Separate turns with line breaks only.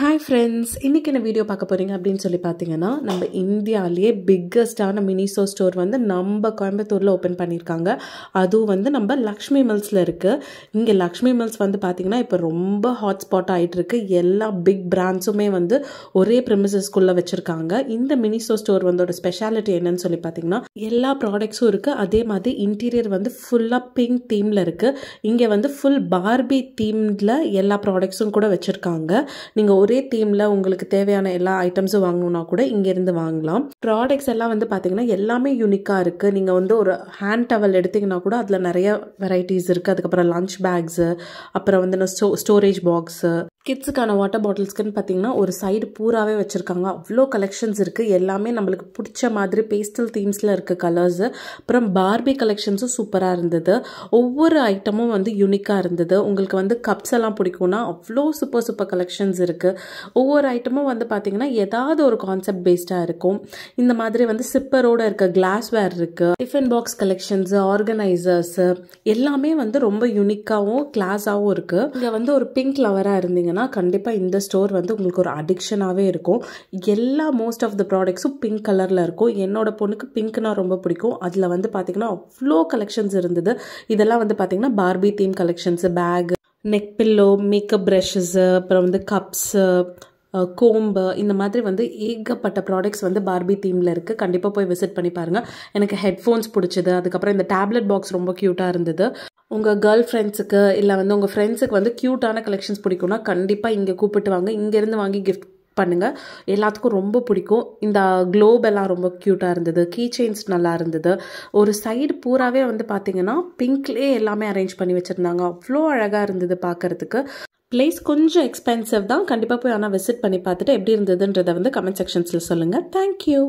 hi friends இன்றைக்கி என்ன video பார்க்க போகிறீங்க அப்படின்னு சொல்லி பார்த்தீங்கன்னா நம்ம இந்தியாவிலேயே பிக்கஸ்டான மினிசோ ஸ்டோர் வந்து நம்ம கோயம்புத்தூரில் ஓப்பன் பண்ணியிருக்காங்க அதுவும் வந்து நம்ம லக்ஷ்மி மில்ஸில் இருக்குது இங்கே லக்ஷ்மி மில்ஸ் வந்து பார்த்திங்கன்னா இப்போ ரொம்ப ஹாட்ஸ்பாட் ஆகிட்டுருக்கு எல்லா பிக் பிராண்ட்ஸுமே வந்து ஒரே ப்ரிமிசஸ்குள்ளே வச்சுருக்காங்க இந்த மினிசோ ஸ்டோர் வந்தோட ஸ்பெஷாலிட்டி என்னன்னு சொல்லி பார்த்தீங்கன்னா எல்லா ப்ராடக்ட்ஸும் இருக்குது அதே மாதிரி இன்டீரியர் வந்து ஃபுல்லாக பிங்க் தீமில் இருக்குது இங்கே வந்து ஃபுல் பார்பி தீமில் எல்லா ப்ராடக்ட்ஸும் கூட வச்சுருக்காங்க நீங்கள் ஒரு ஒரே தீமில் உங்களுக்கு தேவையான எல்லா ஐட்டம்ஸும் வாங்கணும்னா கூட இங்கேருந்து வாங்கலாம் ப்ராடக்ட்ஸ் எல்லாம் வந்து பார்த்தீங்கன்னா எல்லாமே யூனிக்காக இருக்குது நீங்கள் வந்து ஒரு ஹேண்ட் டவல் எடுத்திங்கன்னா கூட அதில் நிறைய வெரைட்டிஸ் இருக்குது அதுக்கப்புறம் லஞ்ச் பேக்ஸு அப்புறம் வந்து ஸ்டோ ஸ்டோரேஜ் பாக்ஸு கிட்ஸுக்கான வாட்டர் பாட்டில்ஸ்க்குன்னு பார்த்தீங்கன்னா ஒரு சைடு பூராவே வச்சுருக்காங்க அவ்வளோ கலெக்ஷன்ஸ் இருக்குது எல்லாமே நம்மளுக்கு பிடிச்ச மாதிரி பேஸ்டல் தீம்ஸில் இருக்குது கலர்ஸு அப்புறம் பார்பி கலெக்ஷன்ஸும் சூப்பராக இருந்தது ஒவ்வொரு ஐட்டமும் வந்து யூனிக்காக இருந்தது உங்களுக்கு வந்து கப்ஸ் எல்லாம் பிடிக்கும்னா அவ்வளோ சூப்பர் சூப்பர் கலெக்ஷன்ஸ் இருக்குது இருக்குது ஒவ்வொரு ஐட்டமும் வந்து பார்த்திங்கன்னா ஏதாவது ஒரு கான்செப்ட் பேஸ்டாக இருக்கும் இந்த மாதிரி வந்து சிப்பரோடு இருக்க கிளாஸ்வேர் இருக்குது டிஃபன் பாக்ஸ் கலெக்ஷன்ஸு ஆர்கனைசர்ஸு எல்லாமே வந்து ரொம்ப யூனிக்காகவும் கிளாஸாகவும் இருக்குது இங்கே வந்து ஒரு பிங்க் லவராக இருந்தீங்கன்னா கண்டிப்பாக இந்த ஸ்டோர் வந்து உங்களுக்கு ஒரு அடிக்ஷனாகவே இருக்கும் எல்லா மோஸ்ட் ஆஃப் த ப்ராடக்ட்ஸும் பிங்க் கலரில் இருக்கும் என்னோட பொண்ணுக்கு பிங்க்னா ரொம்ப பிடிக்கும் அதில் வந்து பார்த்திங்கன்னா அவ்வளோ கலெக்ஷன்ஸ் இருந்தது இதெல்லாம் வந்து பார்த்திங்கன்னா Barbie theme collections back neck pillow makeup brushes அப்புறம் வந்து கப்ஸு கோம்பு இந்த மாதிரி வந்து ஏகப்பட்ட ப்ராடக்ட்ஸ் வந்து பார்பி தீமில் இருக்குது கண்டிப்பாக போய் விசிட் பண்ணி பாருங்கள் எனக்கு ஹெட்ஃபோன்ஸ் பிடிச்சது அதுக்கப்புறம் இந்த டேப்லெட் பாக்ஸ் ரொம்ப க்யூட்டாக இருந்தது உங்கள் கேர்ள் ஃப்ரெண்ட்ஸுக்கு இல்லை வந்து உங்கள் ஃப்ரெண்ட்ஸுக்கு வந்து க்யூட்டான கலெக்ஷன்ஸ் பிடிக்கும்னா கண்டிப்பாக இங்கே கூப்பிட்டு வாங்க இங்கேருந்து வாங்கி கிஃப்ட் பண்ணுங்கள் எல்லாத்துக்கும் ரொம்ப பிடிக்கும் இந்த க்ளோப் எல்லாம் ரொம்ப க்யூட்டாக இருந்தது கீ செயின்ஸ் நல்லா இருந்தது ஒரு சைடு பூராவே வந்து பார்த்திங்கன்னா பிங்க்லேயே எல்லாமே அரேஞ்ச் பண்ணி வச்சுருந்தாங்க அவ்வளோ அழகாக இருந்தது பார்க்குறதுக்கு பிளேஸ் கொஞ்சம் எக்ஸ்பென்சிவ் தான் கண்டிப்பாக போய் ஆனால் விசிட் பண்ணி பார்த்துட்டு எப்படி இருந்ததுன்றதை வந்து கமெண்ட் செக்ஷன்ஸில் சொல்லுங்கள் தேங்க்யூ